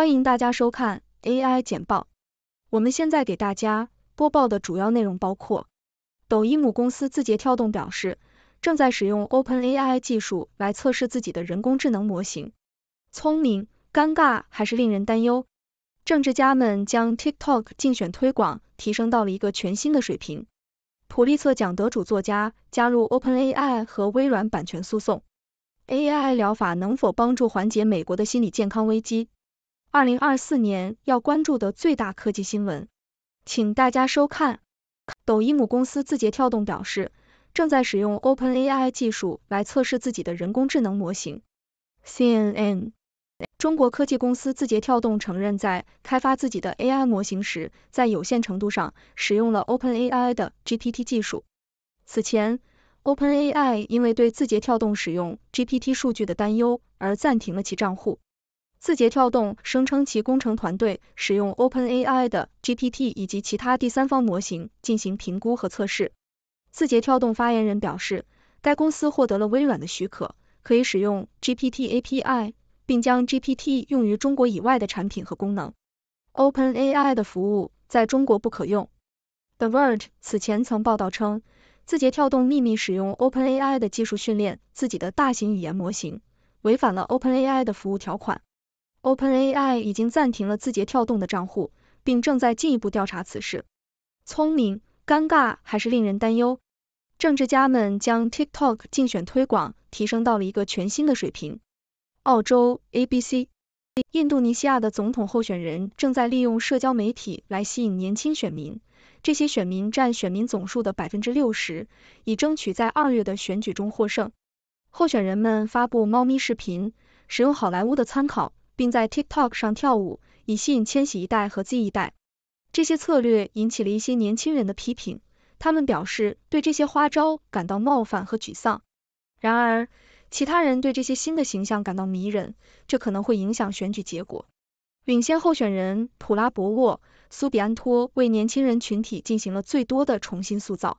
欢迎大家收看 AI 简报。我们现在给大家播报的主要内容包括：抖音母公司字节跳动表示正在使用 OpenAI 技术来测试自己的人工智能模型。聪明、尴尬还是令人担忧？政治家们将 TikTok 竞选推广提升到了一个全新的水平。普利策奖得主作家加入 OpenAI 和微软版权诉讼。AI 疗法能否帮助缓解美国的心理健康危机？二零二四年要关注的最大科技新闻，请大家收看。抖音母公司字节跳动表示，正在使用 OpenAI 技术来测试自己的人工智能模型。CNN，中国科技公司字节跳动承认，在开发自己的 AI 模型时，在有限程度上使用了 OpenAI 的 GPT 技术。此前，OpenAI 因为对字节跳动使用 GPT 数据的担忧而暂停了其账户。字节跳动声称其工程团队使用 OpenAI 的 GPT 以及其他第三方模型进行评估和测试。字节跳动发言人表示，该公司获得了微软的许可，可以使用 GPT API，并将 GPT 用于中国以外的产品和功能。OpenAI 的服务在中国不可用。The Verge 此前曾报道称，字节跳动秘密使用 OpenAI 的技术训练自己的大型语言模型，违反了 OpenAI 的服务条款。OpenAI 已经暂停了字节跳动的账户，并正在进一步调查此事。聪明、尴尬还是令人担忧？政治家们将 TikTok 竞选推广提升到了一个全新的水平。澳洲 ABC。印度尼西亚的总统候选人正在利用社交媒体来吸引年轻选民，这些选民占选民总数的百分之六十，以争取在二月的选举中获胜。候选人们发布猫咪视频，使用好莱坞的参考。并在 TikTok 上跳舞，以吸引千禧一代和 Z 一代。这些策略引起了一些年轻人的批评，他们表示对这些花招感到冒犯和沮丧。然而，其他人对这些新的形象感到迷人，这可能会影响选举结果。领先候选人普拉博沃·苏比安托为年轻人群体进行了最多的重新塑造。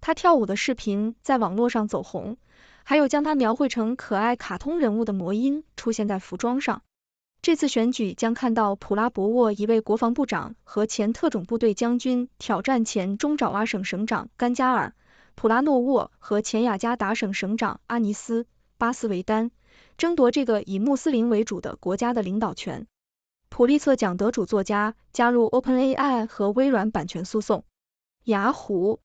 他跳舞的视频在网络上走红，还有将他描绘成可爱卡通人物的魔音出现在服装上。这次选举将看到普拉博沃一位国防部长和前特种部队将军挑战前中爪哇省省长甘加尔、普拉诺沃和前雅加达省省长阿尼斯·巴斯维丹争夺这个以穆斯林为主的国家的领导权。普利策奖得主作家加入 OpenAI 和微软版权诉讼。雅虎。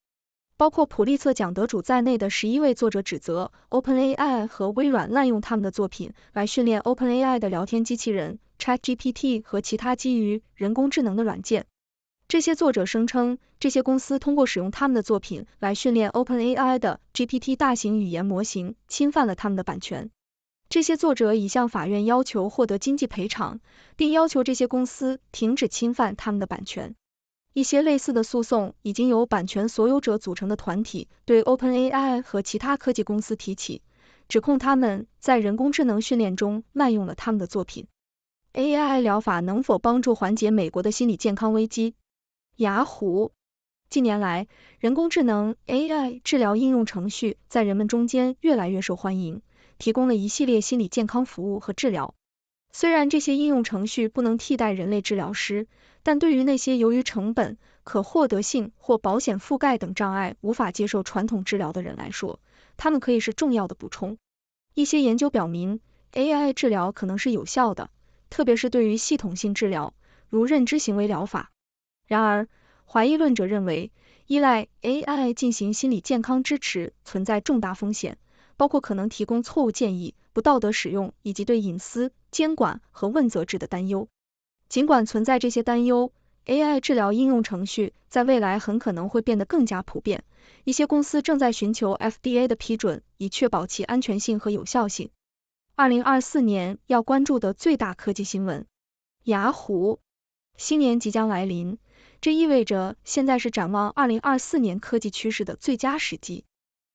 包括普利策奖得主在内的十一位作者指责 OpenAI 和微软滥用他们的作品来训练 OpenAI 的聊天机器人 ChatGPT 和其他基于人工智能的软件。这些作者声称，这些公司通过使用他们的作品来训练 OpenAI 的 GPT 大型语言模型，侵犯了他们的版权。这些作者已向法院要求获得经济赔偿，并要求这些公司停止侵犯他们的版权。一些类似的诉讼已经由版权所有者组成的团体对 OpenAI 和其他科技公司提起，指控他们在人工智能训练中滥用了他们的作品。AI 疗法能否帮助缓解美国的心理健康危机？雅虎近年来，人工智能 AI 治疗应用程序在人们中间越来越受欢迎，提供了一系列心理健康服务和治疗。虽然这些应用程序不能替代人类治疗师，但对于那些由于成本、可获得性或保险覆盖等障碍无法接受传统治疗的人来说，他们可以是重要的补充。一些研究表明，AI 治疗可能是有效的，特别是对于系统性治疗，如认知行为疗法。然而，怀疑论者认为，依赖 AI 进行心理健康支持存在重大风险，包括可能提供错误建议、不道德使用以及对隐私。监管和问责制的担忧。尽管存在这些担忧，AI 治疗应用程序在未来很可能会变得更加普遍。一些公司正在寻求 FDA 的批准，以确保其安全性和有效性。二零二四年要关注的最大科技新闻：雅虎。新年即将来临，这意味着现在是展望二零二四年科技趋势的最佳时机。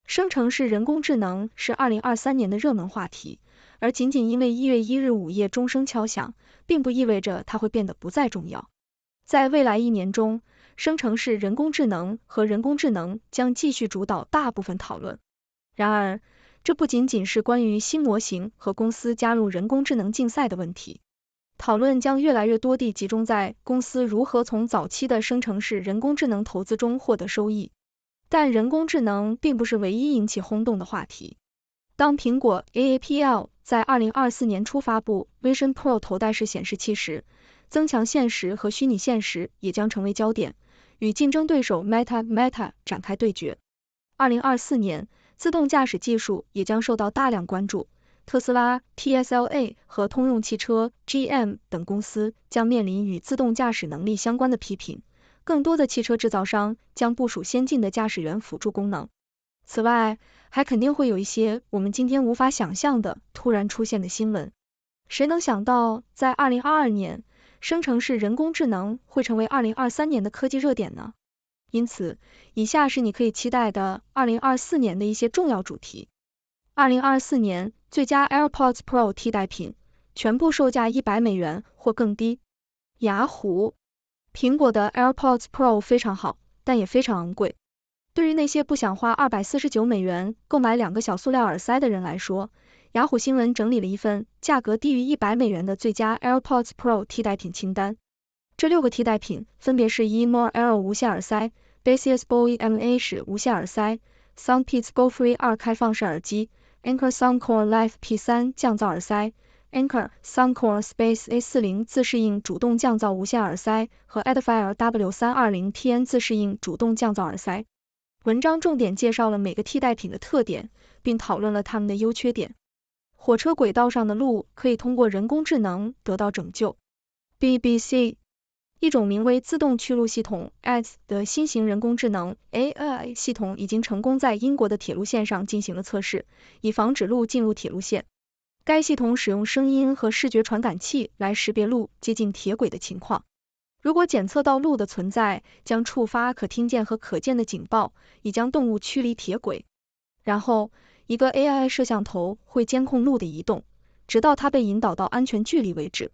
生成式人工智能是二零二三年的热门话题。而仅仅因为一月一日午夜钟声敲响，并不意味着它会变得不再重要。在未来一年中，生成式人工智能和人工智能将继续主导大部分讨论。然而，这不仅仅是关于新模型和公司加入人工智能竞赛的问题，讨论将越来越多地集中在公司如何从早期的生成式人工智能投资中获得收益。但人工智能并不是唯一引起轰动的话题。当苹果 AAPL 在二零二四年初发布 Vision Pro 头戴式显示器时，增强现实和虚拟现实也将成为焦点，与竞争对手 Meta Meta 展开对决。二零二四年，自动驾驶技术也将受到大量关注，特斯拉 Tesla 和通用汽车 GM 等公司将面临与自动驾驶能力相关的批评，更多的汽车制造商将部署先进的驾驶员辅助功能。此外，还肯定会有一些我们今天无法想象的突然出现的新闻。谁能想到，在二零二二年，生成式人工智能会成为二零二三年的科技热点呢？因此，以下是你可以期待的二零二四年的一些重要主题：二零二四年最佳 AirPods Pro 替代品，全部售价一百美元或更低。雅虎，苹果的 AirPods Pro 非常好，但也非常昂贵。对于那些不想花二百四十九美元购买两个小塑料耳塞的人来说，雅虎新闻整理了一份价格低于一百美元的最佳 AirPods Pro 替代品清单。这六个替代品分别是：E-More L 无线耳塞、Basis b o e M H 无线耳塞、s o n p i a t s Go Free 二开放式耳机、Anker Soundcore Life P 三降噪耳塞、Anker Soundcore Space A 四零自适应主动降噪无线耳塞和 Edifier W 三二零 TN 自适应主动降噪耳塞。文章重点介绍了每个替代品的特点，并讨论了它们的优缺点。火车轨道上的路可以通过人工智能得到拯救。BBC，一种名为自动去路系统 （ADS） 的新型人工智能 AI 系统已经成功在英国的铁路线上进行了测试，以防止路进入铁路线。该系统使用声音和视觉传感器来识别路接近铁轨的情况。如果检测到鹿的存在，将触发可听见和可见的警报，以将动物驱离铁轨。然后，一个 AI 摄像头会监控鹿的移动，直到它被引导到安全距离为止。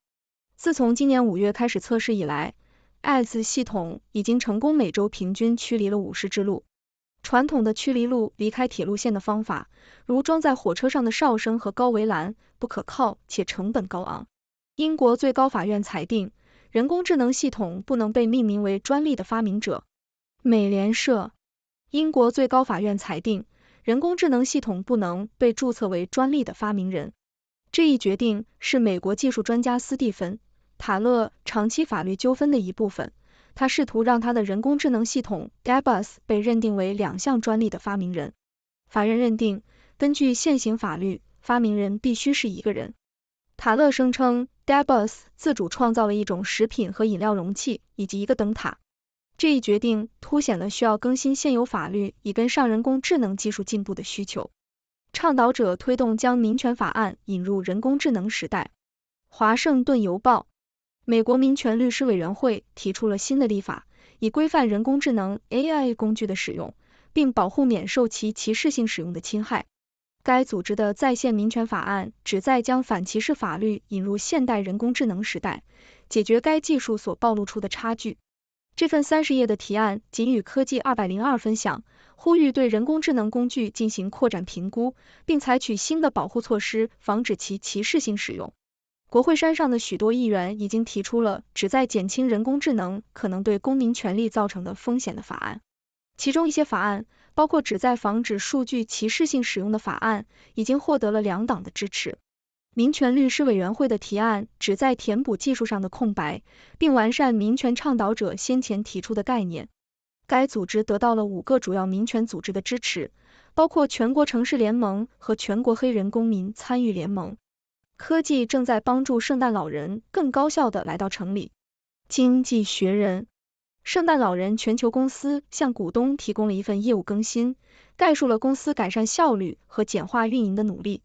自从今年五月开始测试以来，AS 系统已经成功每周平均驱离了五十只鹿。传统的驱离鹿离开铁路线的方法，如装在火车上的哨声和高围栏，不可靠且成本高昂。英国最高法院裁定。人工智能系统不能被命名为专利的发明者。美联社，英国最高法院裁定，人工智能系统不能被注册为专利的发明人。这一决定是美国技术专家斯蒂芬·塔勒长期法律纠纷的一部分。他试图让他的人工智能系统 g u s 被认定为两项专利的发明人。法院认定，根据现行法律，发明人必须是一个人。塔勒声称。d e b u s 自主创造了一种食品和饮料容器以及一个灯塔。这一决定凸显了需要更新现有法律以跟上人工智能技术进步的需求。倡导者推动将民权法案引入人工智能时代。华盛顿邮报，美国民权律师委员会提出了新的立法，以规范人工智能 AI 工具的使用，并保护免受其歧视性使用的侵害。该组织的在线民权法案旨在将反歧视法律引入现代人工智能时代，解决该技术所暴露出的差距。这份三十页的提案仅与科技二百零二分享，呼吁对人工智能工具进行扩展评估，并采取新的保护措施，防止其歧视性使用。国会山上的许多议员已经提出了旨在减轻人工智能可能对公民权利造成的风险的法案，其中一些法案。包括旨在防止数据歧视性使用的法案，已经获得了两党的支持。民权律师委员会的提案旨在填补技术上的空白，并完善民权倡导者先前提出的概念。该组织得到了五个主要民权组织的支持，包括全国城市联盟和全国黑人公民参与联盟。科技正在帮助圣诞老人更高效的来到城里。经济学人。圣诞老人全球公司向股东提供了一份业务更新，概述了公司改善效率和简化运营的努力。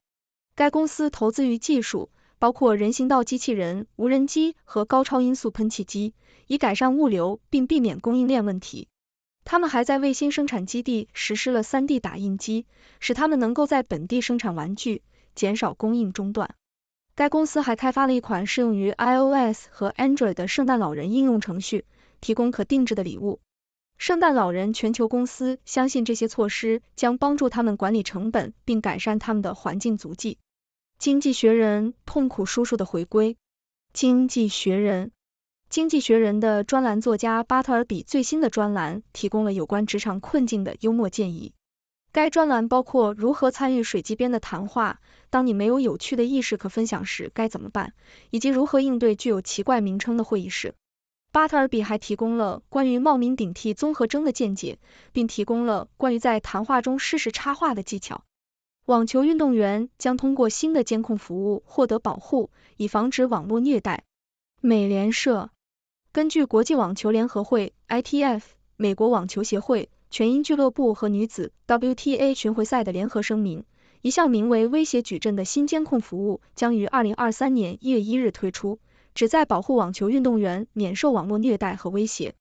该公司投资于技术，包括人行道机器人、无人机和高超音速喷气机，以改善物流并避免供应链问题。他们还在卫星生产基地实施了三 D 打印机，使他们能够在本地生产玩具，减少供应中断。该公司还开发了一款适用于 iOS 和 Android 的圣诞老人应用程序。提供可定制的礼物。圣诞老人全球公司相信这些措施将帮助他们管理成本并改善他们的环境足迹。《经济学人》痛苦叔叔的回归，《经济学人》经济学人的专栏作家巴特尔比最新的专栏提供了有关职场困境的幽默建议。该专栏包括如何参与水机边的谈话，当你没有有趣的意识可分享时该怎么办，以及如何应对具有奇怪名称的会议室。巴特尔比还提供了关于冒名顶替综合征的见解，并提供了关于在谈话中适时插话的技巧。网球运动员将通过新的监控服务获得保护，以防止网络虐待。美联社根据国际网球联合会 （ITF）、美国网球协会、全英俱乐部和女子 WTA 巡回赛的联合声明，一项名为“威胁矩阵”的新监控服务将于二零二三年一月一日推出。旨在保护网球运动员免受网络虐待和威胁。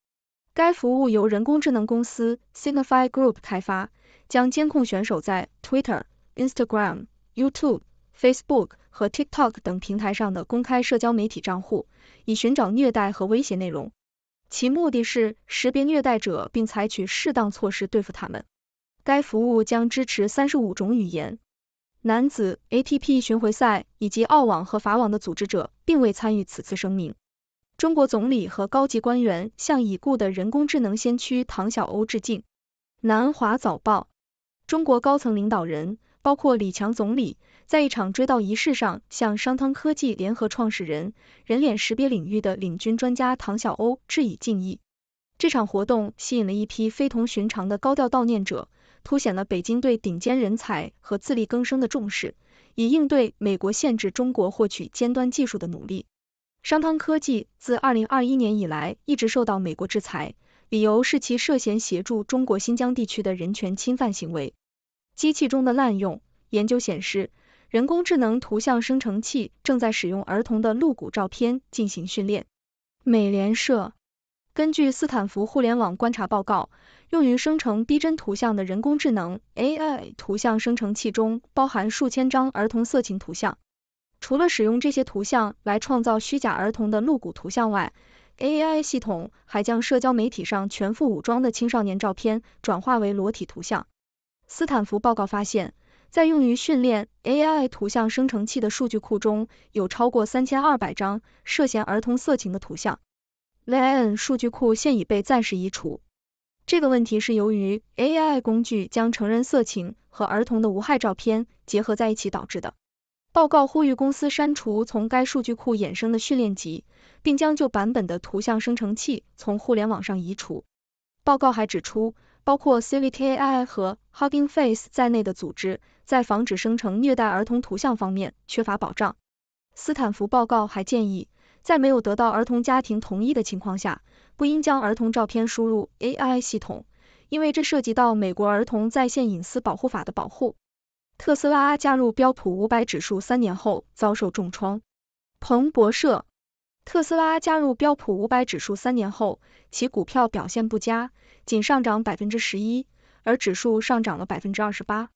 该服务由人工智能公司 Signify Group 开发，将监控选手在 Twitter、Instagram、YouTube、Facebook 和 TikTok 等平台上的公开社交媒体账户，以寻找虐待和威胁内容。其目的是识别虐待者并采取适当措施对付他们。该服务将支持三十五种语言。男子 ATP 巡回赛以及澳网和法网的组织者并未参与此次声明。中国总理和高级官员向已故的人工智能先驱唐晓鸥致敬。南华早报：中国高层领导人，包括李强总理，在一场追悼仪式上向商汤科技联合创始人、人脸识别领域的领军专家唐晓鸥致以敬意。这场活动吸引了一批非同寻常的高调悼念者。凸显了北京对顶尖人才和自力更生的重视，以应对美国限制中国获取尖端技术的努力。商汤科技自2021年以来一直受到美国制裁，理由是其涉嫌协助中国新疆地区的人权侵犯行为。机器中的滥用研究显示，人工智能图像生成器正在使用儿童的露骨照片进行训练。美联社。根据斯坦福互联网观察报告，用于生成逼真图像的人工智能 AI 图像生成器中包含数千张儿童色情图像。除了使用这些图像来创造虚假儿童的露骨图像外，AI 系统还将社交媒体上全副武装的青少年照片转化为裸体图像。斯坦福报告发现，在用于训练 AI 图像生成器的数据库中有超过三千二百张涉嫌儿童色情的图像。Lain 数据库现已被暂时移除。这个问题是由于 AI 工具将成人色情和儿童的无害照片结合在一起导致的。报告呼吁公司删除从该数据库衍生的训练集，并将旧版本的图像生成器从互联网上移除。报告还指出，包括 CVKI 和 Hugging Face 在内的组织在防止生成虐待儿童图像方面缺乏保障。斯坦福报告还建议。在没有得到儿童家庭同意的情况下，不应将儿童照片输入 AI 系统，因为这涉及到美国儿童在线隐私保护法的保护。特斯拉加入标普五百指数三年后遭受重创。彭博社，特斯拉加入标普五百指数三年后，其股票表现不佳，仅上涨百分之十一，而指数上涨了百分之二十八。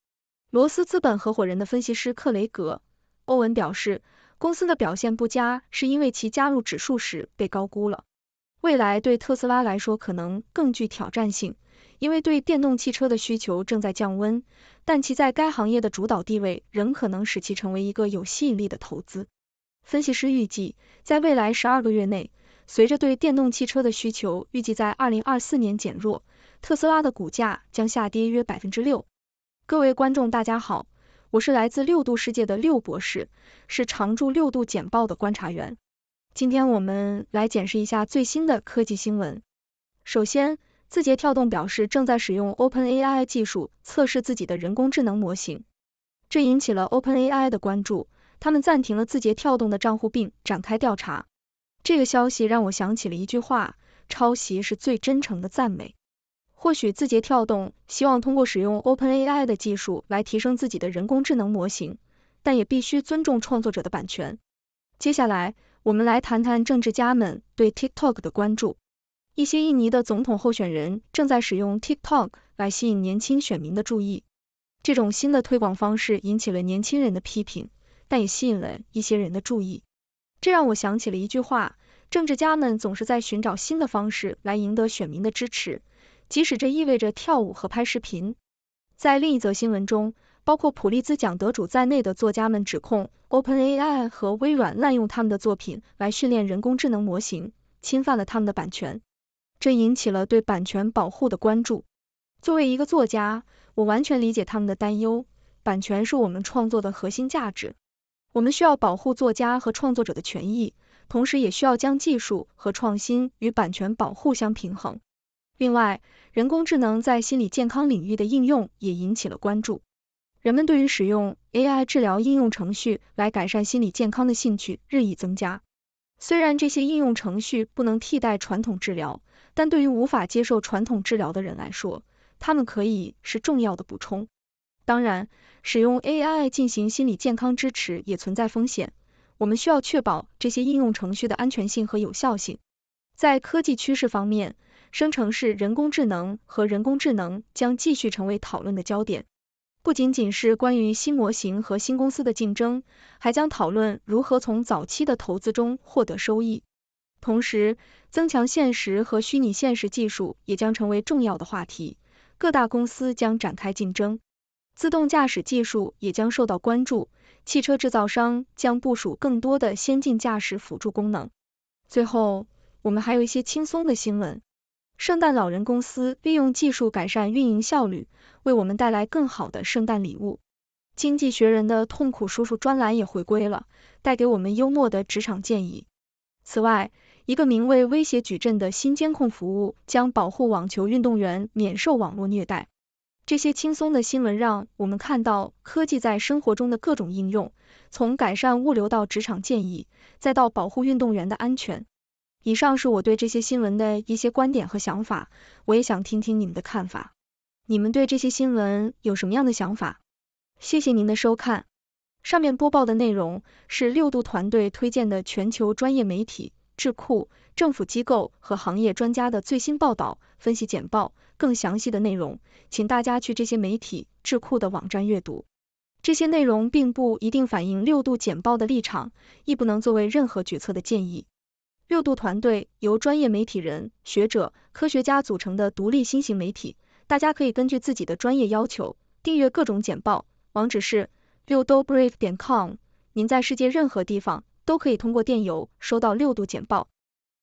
罗斯资本合伙人的分析师克雷格·欧文表示。公司的表现不佳是因为其加入指数时被高估了。未来对特斯拉来说可能更具挑战性，因为对电动汽车的需求正在降温，但其在该行业的主导地位仍可能使其成为一个有吸引力的投资。分析师预计，在未来十二个月内，随着对电动汽车的需求预计在二零二四年减弱，特斯拉的股价将下跌约百分之六。各位观众，大家好。我是来自六度世界的六博士，是常驻六度简报的观察员。今天我们来检视一下最新的科技新闻。首先，字节跳动表示正在使用 OpenAI 技术测试自己的人工智能模型，这引起了 OpenAI 的关注。他们暂停了字节跳动的账户并展开调查。这个消息让我想起了一句话：抄袭是最真诚的赞美。或许字节跳动希望通过使用 OpenAI 的技术来提升自己的人工智能模型，但也必须尊重创作者的版权。接下来，我们来谈谈政治家们对 TikTok 的关注。一些印尼的总统候选人正在使用 TikTok 来吸引年轻选民的注意，这种新的推广方式引起了年轻人的批评，但也吸引了一些人的注意。这让我想起了一句话：政治家们总是在寻找新的方式来赢得选民的支持。即使这意味着跳舞和拍视频。在另一则新闻中，包括普利兹奖得主在内的作家们指控 OpenAI 和微软滥用他们的作品来训练人工智能模型，侵犯了他们的版权。这引起了对版权保护的关注。作为一个作家，我完全理解他们的担忧。版权是我们创作的核心价值，我们需要保护作家和创作者的权益，同时也需要将技术和创新与版权保护相平衡。另外，人工智能在心理健康领域的应用也引起了关注。人们对于使用 AI 治疗应用程序来改善心理健康的兴趣日益增加。虽然这些应用程序不能替代传统治疗，但对于无法接受传统治疗的人来说，它们可以是重要的补充。当然，使用 AI 进行心理健康支持也存在风险。我们需要确保这些应用程序的安全性和有效性。在科技趋势方面，生成式人工智能和人工智能将继续成为讨论的焦点，不仅仅是关于新模型和新公司的竞争，还将讨论如何从早期的投资中获得收益。同时，增强现实和虚拟现实技术也将成为重要的话题，各大公司将展开竞争。自动驾驶技术也将受到关注，汽车制造商将部署更多的先进驾驶辅助功能。最后，我们还有一些轻松的新闻。圣诞老人公司利用技术改善运营效率，为我们带来更好的圣诞礼物。《经济学人》的“痛苦叔叔”专栏也回归了，带给我们幽默的职场建议。此外，一个名为“威胁矩阵”的新监控服务将保护网球运动员免受网络虐待。这些轻松的新闻让我们看到科技在生活中的各种应用，从改善物流到职场建议，再到保护运动员的安全。以上是我对这些新闻的一些观点和想法，我也想听听你们的看法。你们对这些新闻有什么样的想法？谢谢您的收看。上面播报的内容是六度团队推荐的全球专业媒体、智库、政府机构和行业专家的最新报道、分析简报。更详细的内容，请大家去这些媒体、智库的网站阅读。这些内容并不一定反映六度简报的立场，亦不能作为任何决策的建议。六度团队由专业媒体人、学者、科学家组成的独立新型媒体，大家可以根据自己的专业要求订阅各种简报，网址是 l i l d o b r i e f c o m 您在世界任何地方都可以通过电邮收到六度简报。